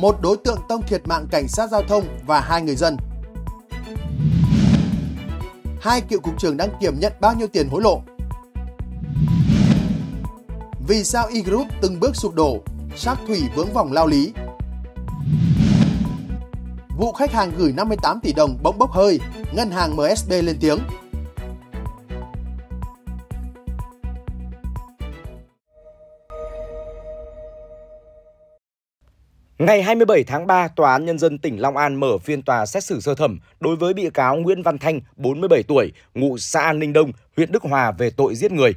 một đối tượng tông thiệt mạng cảnh sát giao thông và hai người dân. Hai cựu cục trưởng đăng kiểm nhận bao nhiêu tiền hối lộ? Vì sao E-Group từng bước sụp đổ, Shark Thủy vướng vòng lao lý? Vụ khách hàng gửi 58 tỷ đồng bỗng bốc hơi, ngân hàng MSB lên tiếng. Ngày 27 tháng 3, Tòa án Nhân dân tỉnh Long An mở phiên tòa xét xử sơ thẩm đối với bị cáo Nguyễn Văn Thanh, 47 tuổi, ngụ xã An Ninh Đông, huyện Đức Hòa về tội giết người.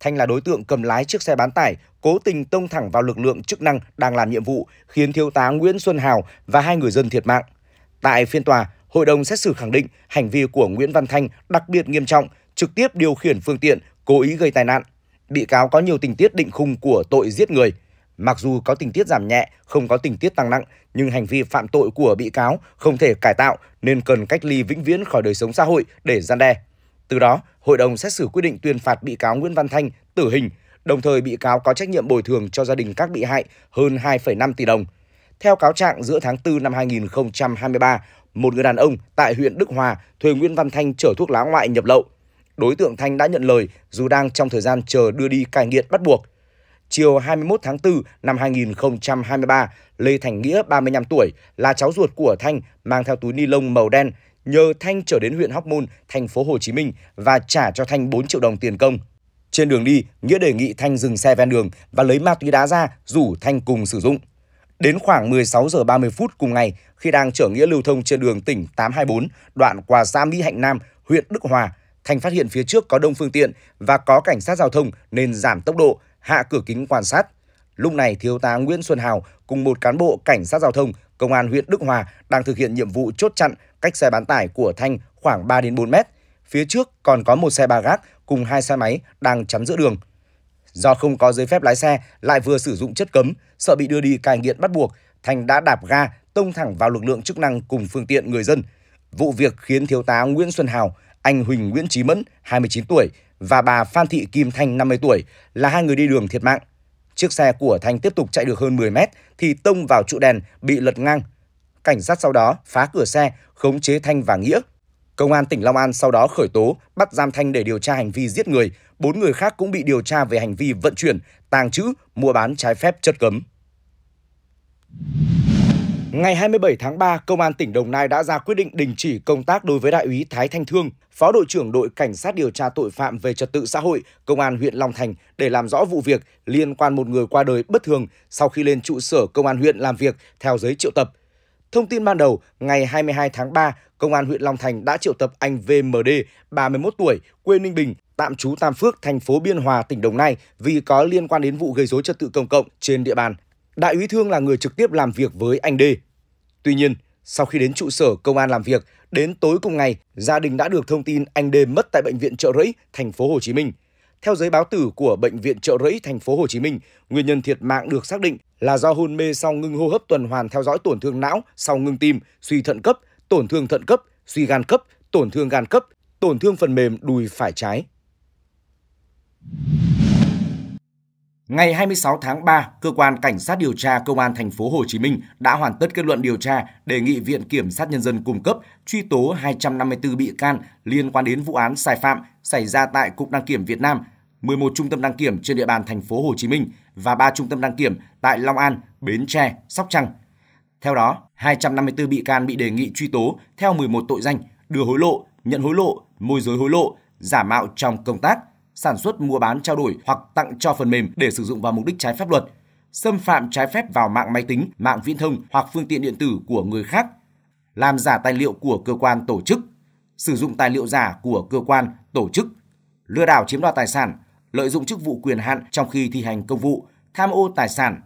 Thanh là đối tượng cầm lái chiếc xe bán tải, cố tình tông thẳng vào lực lượng chức năng đang làm nhiệm vụ, khiến thiếu tá Nguyễn Xuân Hào và hai người dân thiệt mạng. Tại phiên tòa, hội đồng xét xử khẳng định hành vi của Nguyễn Văn Thanh đặc biệt nghiêm trọng, trực tiếp điều khiển phương tiện, cố ý gây tai nạn. Bị cáo có nhiều tình tiết định khung của tội giết người – Mặc dù có tình tiết giảm nhẹ, không có tình tiết tăng nặng, nhưng hành vi phạm tội của bị cáo không thể cải tạo nên cần cách ly vĩnh viễn khỏi đời sống xã hội để gian đe. Từ đó, hội đồng xét xử quyết định tuyên phạt bị cáo Nguyễn Văn Thanh tử hình, đồng thời bị cáo có trách nhiệm bồi thường cho gia đình các bị hại hơn 2,5 tỷ đồng. Theo cáo trạng, giữa tháng 4 năm 2023, một người đàn ông tại huyện Đức Hòa thuê Nguyễn Văn Thanh chở thuốc lá ngoại nhập lậu. Đối tượng Thanh đã nhận lời dù đang trong thời gian chờ đưa đi cai nghiện bắt buộc chiều 21 tháng 4 năm 2023, Lê Thành Nghĩa 35 tuổi là cháu ruột của Thanh mang theo túi ni lông màu đen nhờ Thanh trở đến huyện Hóc Môn, thành phố Hồ Chí Minh và trả cho Thanh 4 triệu đồng tiền công. Trên đường đi, Nghĩa đề nghị Thanh dừng xe ven đường và lấy ma túy đá ra rủ Thanh cùng sử dụng. Đến khoảng 16 giờ 30 phút cùng ngày, khi đang chở Nghĩa lưu thông trên đường tỉnh 824, đoạn qua xã Mỹ Hạnh Nam, huyện Đức Hòa, thanh phát hiện phía trước có đông phương tiện và có cảnh sát giao thông nên giảm tốc độ, hạ cửa kính quan sát. Lúc này, thiếu tá Nguyễn Xuân Hào cùng một cán bộ cảnh sát giao thông, công an huyện Đức Hòa đang thực hiện nhiệm vụ chốt chặn cách xe bán tải của Thanh khoảng 3 đến 4 mét. Phía trước còn có một xe ba gác cùng hai xe máy đang chắn giữa đường. Do không có giấy phép lái xe, lại vừa sử dụng chất cấm, sợ bị đưa đi cai nghiện bắt buộc, Thành đã đạp ga, tông thẳng vào lực lượng chức năng cùng phương tiện người dân. Vụ việc khiến thiếu tá Nguyễn Xuân Hào, anh Huỳnh Nguyễn Chí Mẫn, 29 tuổi, và bà Phan Thị Kim Thanh 50 tuổi là hai người đi đường thiệt mạng. Chiếc xe của Thanh tiếp tục chạy được hơn 10 mét thì tông vào trụ đèn bị lật ngang. Cảnh sát sau đó phá cửa xe, khống chế Thanh và Nghĩa. Công an tỉnh Long An sau đó khởi tố, bắt giam Thanh để điều tra hành vi giết người. Bốn người khác cũng bị điều tra về hành vi vận chuyển, tàng trữ, mua bán trái phép chất cấm. Ngày 27 tháng 3, Công an tỉnh Đồng Nai đã ra quyết định đình chỉ công tác đối với Đại úy Thái Thanh Thương, Phó đội trưởng đội Cảnh sát điều tra tội phạm về trật tự xã hội, Công an huyện Long Thành để làm rõ vụ việc liên quan một người qua đời bất thường sau khi lên trụ sở Công an huyện làm việc theo giấy triệu tập. Thông tin ban đầu, ngày 22 tháng 3, Công an huyện Long Thành đã triệu tập anh VMD, 31 tuổi, quê Ninh Bình, tạm trú Tam Phước, thành phố Biên Hòa, tỉnh Đồng Nai vì có liên quan đến vụ gây rối trật tự công cộng trên địa bàn. Đại úy Thương là người trực tiếp làm việc với anh D. Tuy nhiên, sau khi đến trụ sở công an làm việc, đến tối cùng ngày, gia đình đã được thông tin anh D mất tại bệnh viện Trợ Rẫy, thành phố Hồ Chí Minh. Theo giấy báo tử của bệnh viện Trợ Rẫy thành phố Hồ Chí Minh, nguyên nhân thiệt mạng được xác định là do hôn mê sau ngưng hô hấp tuần hoàn theo dõi tổn thương não sau ngưng tim, suy thận cấp, tổn thương thận cấp, suy gan cấp, tổn thương gan cấp, tổn thương phần mềm đùi phải trái. Ngày 26 tháng 3, cơ quan cảnh sát điều tra công an thành phố Hồ Chí Minh đã hoàn tất kết luận điều tra, đề nghị viện kiểm sát nhân dân cung cấp truy tố 254 bị can liên quan đến vụ án sai phạm xảy ra tại Cục đăng kiểm Việt Nam, 11 trung tâm đăng kiểm trên địa bàn thành phố Hồ Chí Minh và 3 trung tâm đăng kiểm tại Long An, Bến Tre, Sóc Trăng. Theo đó, 254 bị can bị đề nghị truy tố theo 11 tội danh đưa hối lộ, nhận hối lộ, môi giới hối lộ, giả mạo trong công tác, sản xuất mua bán trao đổi hoặc tặng cho phần mềm để sử dụng vào mục đích trái pháp luật, xâm phạm trái phép vào mạng máy tính, mạng viễn thông hoặc phương tiện điện tử của người khác, làm giả tài liệu của cơ quan tổ chức, sử dụng tài liệu giả của cơ quan tổ chức, lừa đảo chiếm đoạt tài sản, lợi dụng chức vụ quyền hạn trong khi thi hành công vụ, tham ô tài sản.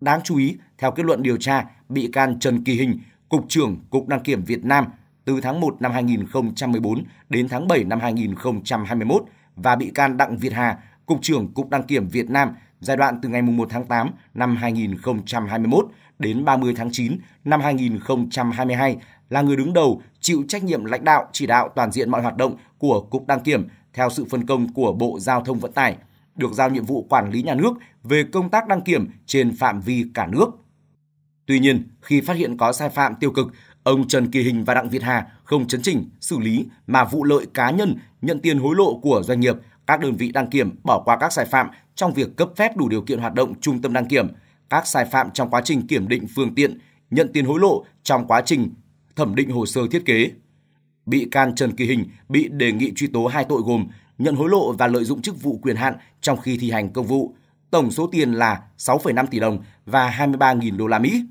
Đáng chú ý, theo kết luận điều tra, bị can Trần Kỳ Hình, Cục trưởng Cục Đăng kiểm Việt Nam từ tháng 1 năm 2014 đến tháng 7 năm 2021 và bị can Đặng Việt Hà, Cục trưởng Cục Đăng kiểm Việt Nam giai đoạn từ ngày 1 tháng 8 năm 2021 đến 30 tháng 9 năm 2022 là người đứng đầu chịu trách nhiệm lãnh đạo chỉ đạo toàn diện mọi hoạt động của Cục Đăng kiểm theo sự phân công của Bộ Giao thông Vận tải, được giao nhiệm vụ quản lý nhà nước về công tác đăng kiểm trên phạm vi cả nước. Tuy nhiên, khi phát hiện có sai phạm tiêu cực, Ông Trần Kỳ Hình và Đặng Việt Hà không chấn chỉnh, xử lý mà vụ lợi cá nhân nhận tiền hối lộ của doanh nghiệp, các đơn vị đăng kiểm bỏ qua các sai phạm trong việc cấp phép đủ điều kiện hoạt động trung tâm đăng kiểm, các sai phạm trong quá trình kiểm định phương tiện, nhận tiền hối lộ trong quá trình thẩm định hồ sơ thiết kế. Bị can Trần Kỳ Hình bị đề nghị truy tố hai tội gồm nhận hối lộ và lợi dụng chức vụ quyền hạn trong khi thi hành công vụ. Tổng số tiền là 6,5 tỷ đồng và 23.000 đô la Mỹ.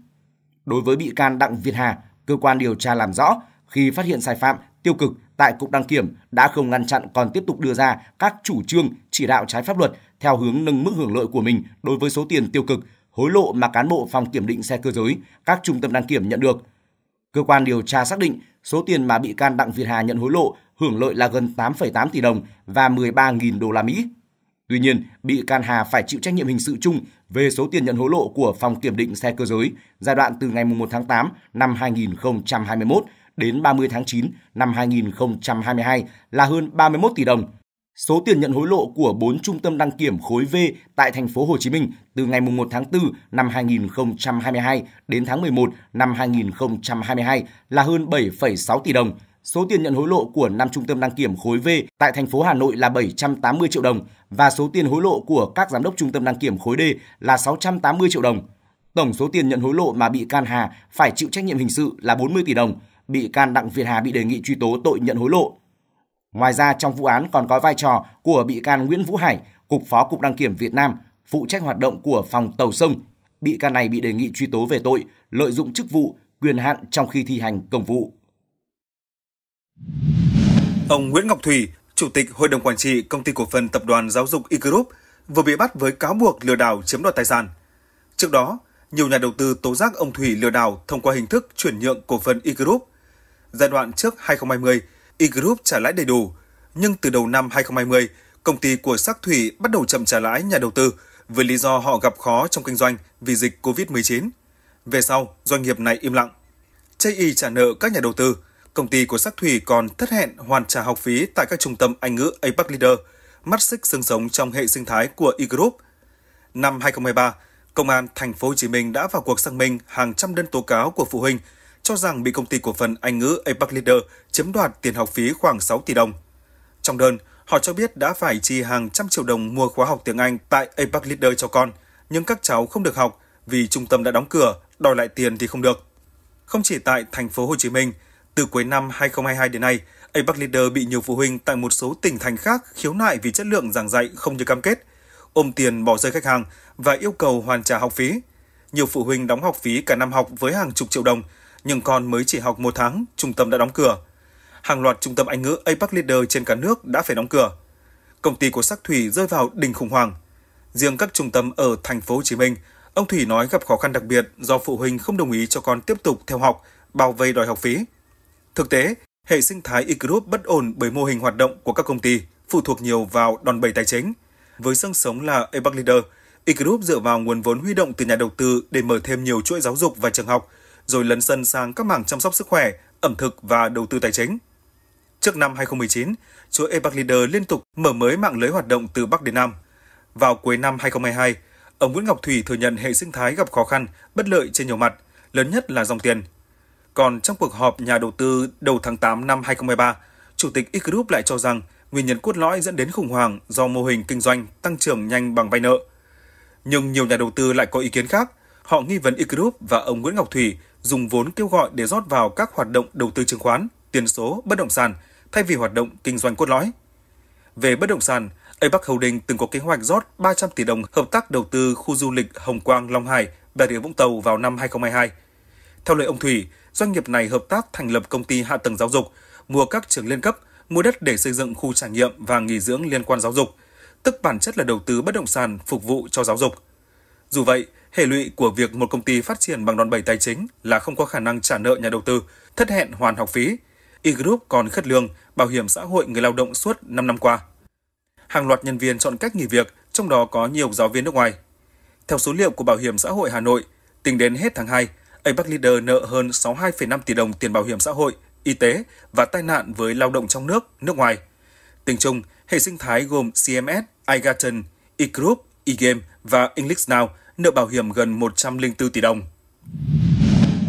Đối với bị can Đặng Việt Hà, Cơ quan điều tra làm rõ, khi phát hiện sai phạm, tiêu cực tại Cục Đăng Kiểm đã không ngăn chặn còn tiếp tục đưa ra các chủ trương chỉ đạo trái pháp luật theo hướng nâng mức hưởng lợi của mình đối với số tiền tiêu cực, hối lộ mà cán bộ phòng kiểm định xe cơ giới, các trung tâm đăng kiểm nhận được. Cơ quan điều tra xác định số tiền mà bị can Đặng Việt Hà nhận hối lộ hưởng lợi là gần 8,8 tỷ đồng và 13.000 đô la Mỹ. Tuy nhiên, bị can Hà phải chịu trách nhiệm hình sự chung về số tiền nhận hối lộ của Phòng Kiểm định xe cơ giới giai đoạn từ ngày 1 tháng 8 năm 2021 đến 30 tháng 9 năm 2022 là hơn 31 tỷ đồng. Số tiền nhận hối lộ của 4 trung tâm đăng kiểm khối V tại thành phố Hồ Chí Minh từ ngày 1 tháng 4 năm 2022 đến tháng 11 năm 2022 là hơn 7,6 tỷ đồng Số tiền nhận hối lộ của năm trung tâm đăng kiểm khối V tại thành phố Hà Nội là 780 triệu đồng và số tiền hối lộ của các giám đốc trung tâm đăng kiểm khối D là 680 triệu đồng. Tổng số tiền nhận hối lộ mà bị can Hà phải chịu trách nhiệm hình sự là 40 tỷ đồng. Bị can Đặng Việt Hà bị đề nghị truy tố tội nhận hối lộ. Ngoài ra trong vụ án còn có vai trò của bị can Nguyễn Vũ Hải, cục phó cục đăng kiểm Việt Nam, phụ trách hoạt động của phòng tàu sông. Bị can này bị đề nghị truy tố về tội lợi dụng chức vụ, quyền hạn trong khi thi hành công vụ. Ông Nguyễn Ngọc Thủy, Chủ tịch Hội đồng Quản trị Công ty Cổ phần Tập đoàn Giáo dục E Group vừa bị bắt với cáo buộc lừa đảo chiếm đoạt tài sản. Trước đó, nhiều nhà đầu tư tố giác ông Thủy lừa đảo thông qua hình thức chuyển nhượng cổ phần E Group. Giai đoạn trước 2020, E Group trả lãi đầy đủ, nhưng từ đầu năm 2020, công ty của Sắc Thủy bắt đầu chậm trả lãi nhà đầu tư với lý do họ gặp khó trong kinh doanh vì dịch COVID-19. Về sau, doanh nghiệp này im lặng. Chây y trả nợ các nhà đầu tư – Công ty của Sắc Thủy còn thất hẹn hoàn trả học phí tại các trung tâm Anh ngữ APEC Leader, mắt xích xương sống trong hệ sinh thái của E-Group. Năm 2023, Công an Thành phố Hồ Chí Minh đã vào cuộc xác minh hàng trăm đơn tố cáo của phụ huynh cho rằng bị công ty cổ phần Anh ngữ APEC Leader chiếm đoạt tiền học phí khoảng 6 tỷ đồng. Trong đơn, họ cho biết đã phải chi hàng trăm triệu đồng mua khóa học tiếng Anh tại APEC Leader cho con, nhưng các cháu không được học vì trung tâm đã đóng cửa, đòi lại tiền thì không được. Không chỉ tại thành phố Hồ Chí Minh, từ cuối năm 2022 đến nay, APEC Leader bị nhiều phụ huynh tại một số tỉnh thành khác khiếu nại vì chất lượng giảng dạy không như cam kết, ôm tiền bỏ rơi khách hàng và yêu cầu hoàn trả học phí. Nhiều phụ huynh đóng học phí cả năm học với hàng chục triệu đồng, nhưng con mới chỉ học một tháng, trung tâm đã đóng cửa. Hàng loạt trung tâm Anh ngữ APEC Leader trên cả nước đã phải đóng cửa. Công ty của Sắc Thủy rơi vào đỉnh khủng hoảng. Riêng các trung tâm ở thành phố Hồ Chí Minh, ông Thủy nói gặp khó khăn đặc biệt do phụ huynh không đồng ý cho con tiếp tục theo học, bao vây đòi học phí. Thực tế, hệ sinh thái E-Group bất ổn bởi mô hình hoạt động của các công ty phụ thuộc nhiều vào đòn bẩy tài chính. Với sân sống là APEC Leader, E-Group dựa vào nguồn vốn huy động từ nhà đầu tư để mở thêm nhiều chuỗi giáo dục và trường học, rồi lấn sân sang các mảng chăm sóc sức khỏe, ẩm thực và đầu tư tài chính. Trước năm 2019, chuỗi APEC Leader liên tục mở mới mạng lưới hoạt động từ Bắc đến Nam. Vào cuối năm 2022, ông Nguyễn Ngọc Thủy thừa nhận hệ sinh thái gặp khó khăn, bất lợi trên nhiều mặt, lớn nhất là dòng tiền – còn trong cuộc họp nhà đầu tư đầu tháng 8 năm 2023, Chủ tịch E-Group lại cho rằng nguyên nhân cốt lõi dẫn đến khủng hoảng do mô hình kinh doanh tăng trưởng nhanh bằng vay nợ. Nhưng nhiều nhà đầu tư lại có ý kiến khác. Họ nghi vấn E-Group và ông Nguyễn Ngọc Thủy dùng vốn kêu gọi để rót vào các hoạt động đầu tư chứng khoán, tiền số, bất động sản thay vì hoạt động kinh doanh cốt lõi. Về bất động sản, APEC Holding từng có kế hoạch rót 300 tỷ đồng hợp tác đầu tư khu du lịch Hồng Quang Long Hải, Bà Rịa Vũng Tàu vào năm 2022. Theo lời ông Thủy, doanh nghiệp này hợp tác thành lập công ty hạ tầng giáo dục, mua các trường liên cấp, mua đất để xây dựng khu trải nghiệm và nghỉ dưỡng liên quan giáo dục, tức bản chất là đầu tư bất động sản phục vụ cho giáo dục. Dù vậy, hệ lụy của việc một công ty phát triển bằng đòn bẩy tài chính là không có khả năng trả nợ nhà đầu tư, thất hẹn hoàn học phí. E-Group còn khất lương, bảo hiểm xã hội người lao động suốt 5 năm qua. Hàng loạt nhân viên chọn cách nghỉ việc, trong đó có nhiều giáo viên nước ngoài. Theo số liệu của Bảo hiểm xã hội Hà Nội, tính đến hết tháng 2, APEC Leader nợ hơn 62,5 tỷ đồng tiền bảo hiểm xã hội, y tế và tai nạn với lao động trong nước, nước ngoài. Tính chung, hệ sinh thái gồm CMS, iGarten, eGroup, eGame và English Now nợ bảo hiểm gần 104 tỷ đồng.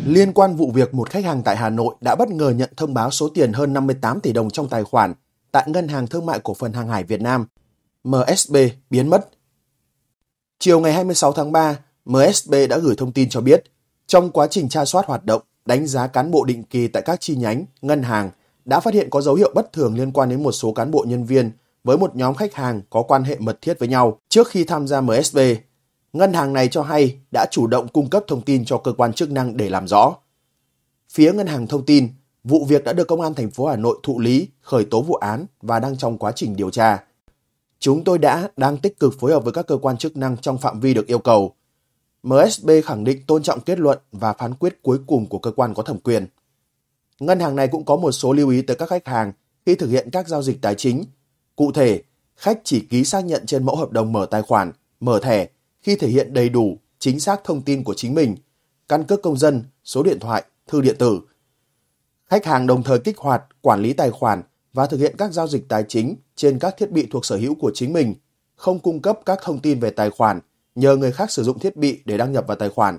Liên quan vụ việc một khách hàng tại Hà Nội đã bất ngờ nhận thông báo số tiền hơn 58 tỷ đồng trong tài khoản tại Ngân hàng Thương mại Cổ phần Hàng hải Việt Nam, MSB, biến mất. Chiều ngày 26 tháng 3, MSB đã gửi thông tin cho biết trong quá trình tra soát hoạt động, đánh giá cán bộ định kỳ tại các chi nhánh, ngân hàng đã phát hiện có dấu hiệu bất thường liên quan đến một số cán bộ nhân viên với một nhóm khách hàng có quan hệ mật thiết với nhau trước khi tham gia MSV Ngân hàng này cho hay đã chủ động cung cấp thông tin cho cơ quan chức năng để làm rõ. Phía ngân hàng thông tin, vụ việc đã được công an thành phố Hà Nội thụ lý, khởi tố vụ án và đang trong quá trình điều tra. Chúng tôi đã đang tích cực phối hợp với các cơ quan chức năng trong phạm vi được yêu cầu MSB khẳng định tôn trọng kết luận và phán quyết cuối cùng của cơ quan có thẩm quyền. Ngân hàng này cũng có một số lưu ý tới các khách hàng khi thực hiện các giao dịch tài chính. Cụ thể, khách chỉ ký xác nhận trên mẫu hợp đồng mở tài khoản, mở thẻ khi thể hiện đầy đủ, chính xác thông tin của chính mình, căn cước công dân, số điện thoại, thư điện tử. Khách hàng đồng thời kích hoạt, quản lý tài khoản và thực hiện các giao dịch tài chính trên các thiết bị thuộc sở hữu của chính mình, không cung cấp các thông tin về tài khoản, nhờ người khác sử dụng thiết bị để đăng nhập vào tài khoản.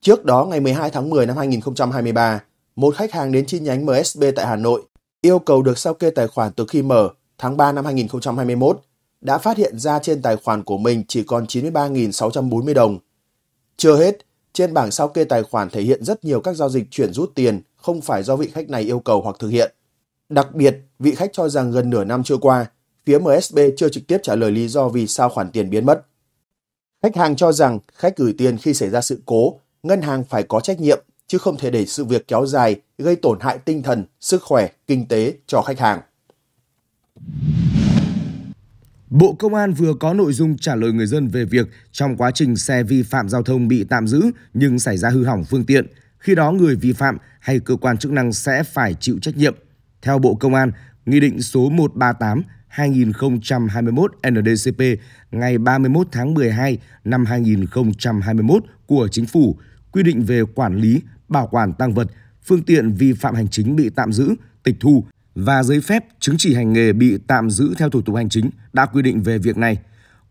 Trước đó ngày 12 tháng 10 năm 2023, một khách hàng đến chi nhánh MSB tại Hà Nội yêu cầu được sao kê tài khoản từ khi mở tháng 3 năm 2021 đã phát hiện ra trên tài khoản của mình chỉ còn 93.640 đồng. Chưa hết, trên bảng sao kê tài khoản thể hiện rất nhiều các giao dịch chuyển rút tiền không phải do vị khách này yêu cầu hoặc thực hiện. Đặc biệt, vị khách cho rằng gần nửa năm trôi qua, phía MSB chưa trực tiếp trả lời lý do vì sao khoản tiền biến mất. Khách hàng cho rằng khách gửi tiền khi xảy ra sự cố, ngân hàng phải có trách nhiệm chứ không thể để sự việc kéo dài gây tổn hại tinh thần, sức khỏe, kinh tế cho khách hàng. Bộ Công an vừa có nội dung trả lời người dân về việc trong quá trình xe vi phạm giao thông bị tạm giữ nhưng xảy ra hư hỏng phương tiện, khi đó người vi phạm hay cơ quan chức năng sẽ phải chịu trách nhiệm. Theo Bộ Công an, Nghị định số 138 2021 NDCP ngày 31 tháng 12 năm 2021 của Chính phủ quy định về quản lý, bảo quản tăng vật, phương tiện vi phạm hành chính bị tạm giữ, tịch thu và giấy phép chứng chỉ hành nghề bị tạm giữ theo thủ tục hành chính đã quy định về việc này.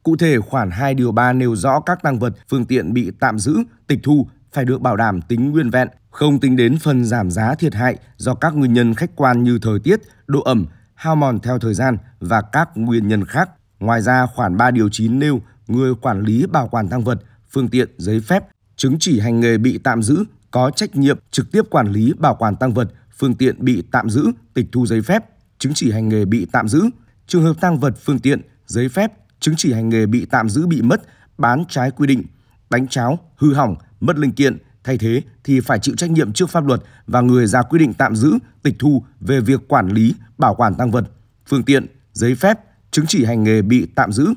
Cụ thể, khoản 2 điều 3 nêu rõ các tăng vật, phương tiện bị tạm giữ, tịch thu phải được bảo đảm tính nguyên vẹn, không tính đến phần giảm giá thiệt hại do các nguyên nhân khách quan như thời tiết, độ ẩm, hao mòn theo thời gian và các nguyên nhân khác. Ngoài ra, khoản 3 điều 9 nêu người quản lý bảo quản tăng vật, phương tiện, giấy phép, chứng chỉ hành nghề bị tạm giữ có trách nhiệm trực tiếp quản lý bảo quản tăng vật, phương tiện bị tạm giữ, tịch thu giấy phép, chứng chỉ hành nghề bị tạm giữ. Trường hợp tăng vật, phương tiện, giấy phép, chứng chỉ hành nghề bị tạm giữ bị mất, bán trái quy định, đánh cháo, hư hỏng, mất linh kiện, Thay thế thì phải chịu trách nhiệm trước pháp luật và người ra quyết định tạm giữ, tịch thu về việc quản lý, bảo quản tăng vật, phương tiện, giấy phép, chứng chỉ hành nghề bị tạm giữ.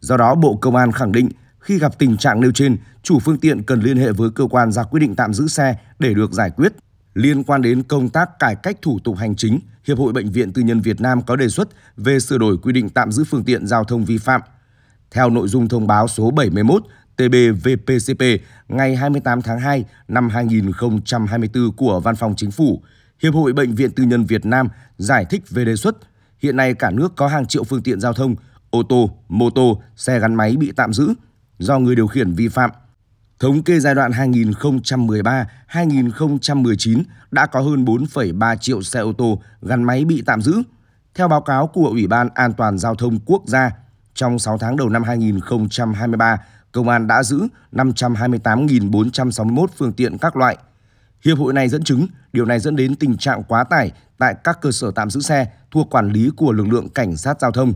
Do đó, Bộ Công an khẳng định khi gặp tình trạng nêu trên, chủ phương tiện cần liên hệ với cơ quan ra quyết định tạm giữ xe để được giải quyết. Liên quan đến công tác cải cách thủ tục hành chính, Hiệp hội Bệnh viện Tư nhân Việt Nam có đề xuất về sửa đổi quy định tạm giữ phương tiện giao thông vi phạm. Theo nội dung thông báo số 71 TBVPCP ngày 28 tháng 2 năm 2024 của Văn phòng Chính phủ, Hiệp hội Bệnh viện Tư nhân Việt Nam giải thích về đề xuất hiện nay cả nước có hàng triệu phương tiện giao thông, ô tô, mô tô, xe gắn máy bị tạm giữ do người điều khiển vi phạm. Thống kê giai đoạn 2013-2019 đã có hơn 4,3 triệu xe ô tô gắn máy bị tạm giữ. Theo báo cáo của Ủy ban An toàn Giao thông Quốc gia, trong 6 tháng đầu năm 2023, công an đã giữ 528.461 phương tiện các loại. Hiệp hội này dẫn chứng điều này dẫn đến tình trạng quá tải tại các cơ sở tạm giữ xe thuộc quản lý của lực lượng cảnh sát giao thông.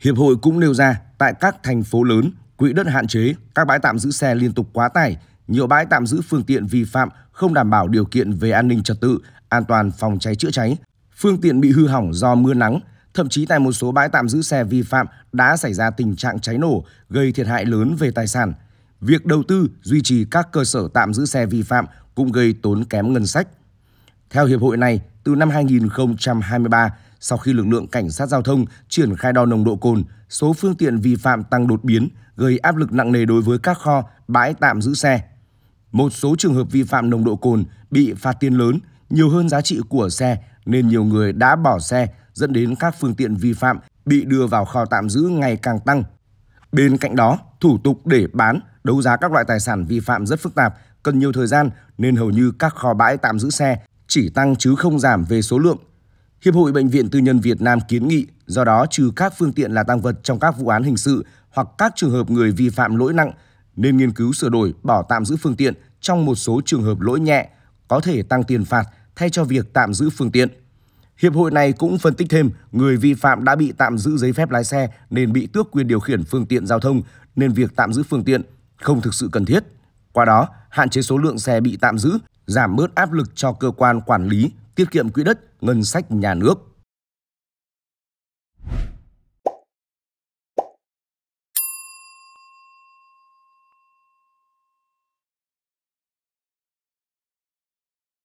Hiệp hội cũng nêu ra tại các thành phố lớn, quỹ đất hạn chế, các bãi tạm giữ xe liên tục quá tải, nhiều bãi tạm giữ phương tiện vi phạm không đảm bảo điều kiện về an ninh trật tự, an toàn phòng cháy chữa cháy, phương tiện bị hư hỏng do mưa nắng, Thậm chí tại một số bãi tạm giữ xe vi phạm đã xảy ra tình trạng cháy nổ, gây thiệt hại lớn về tài sản. Việc đầu tư duy trì các cơ sở tạm giữ xe vi phạm cũng gây tốn kém ngân sách. Theo hiệp hội này, từ năm 2023, sau khi lực lượng cảnh sát giao thông triển khai đo nồng độ cồn, số phương tiện vi phạm tăng đột biến, gây áp lực nặng nề đối với các kho, bãi tạm giữ xe. Một số trường hợp vi phạm nồng độ cồn bị phạt tiền lớn nhiều hơn giá trị của xe nên nhiều người đã bỏ xe dẫn đến các phương tiện vi phạm bị đưa vào kho tạm giữ ngày càng tăng. Bên cạnh đó, thủ tục để bán, đấu giá các loại tài sản vi phạm rất phức tạp, cần nhiều thời gian nên hầu như các kho bãi tạm giữ xe chỉ tăng chứ không giảm về số lượng. Hiệp hội Bệnh viện Tư nhân Việt Nam kiến nghị, do đó trừ các phương tiện là tăng vật trong các vụ án hình sự hoặc các trường hợp người vi phạm lỗi nặng, nên nghiên cứu sửa đổi bỏ tạm giữ phương tiện trong một số trường hợp lỗi nhẹ, có thể tăng tiền phạt thay cho việc tạm giữ phương tiện. Hiệp hội này cũng phân tích thêm, người vi phạm đã bị tạm giữ giấy phép lái xe nên bị tước quyền điều khiển phương tiện giao thông, nên việc tạm giữ phương tiện không thực sự cần thiết. Qua đó, hạn chế số lượng xe bị tạm giữ, giảm bớt áp lực cho cơ quan quản lý, tiết kiệm quỹ đất, ngân sách nhà nước.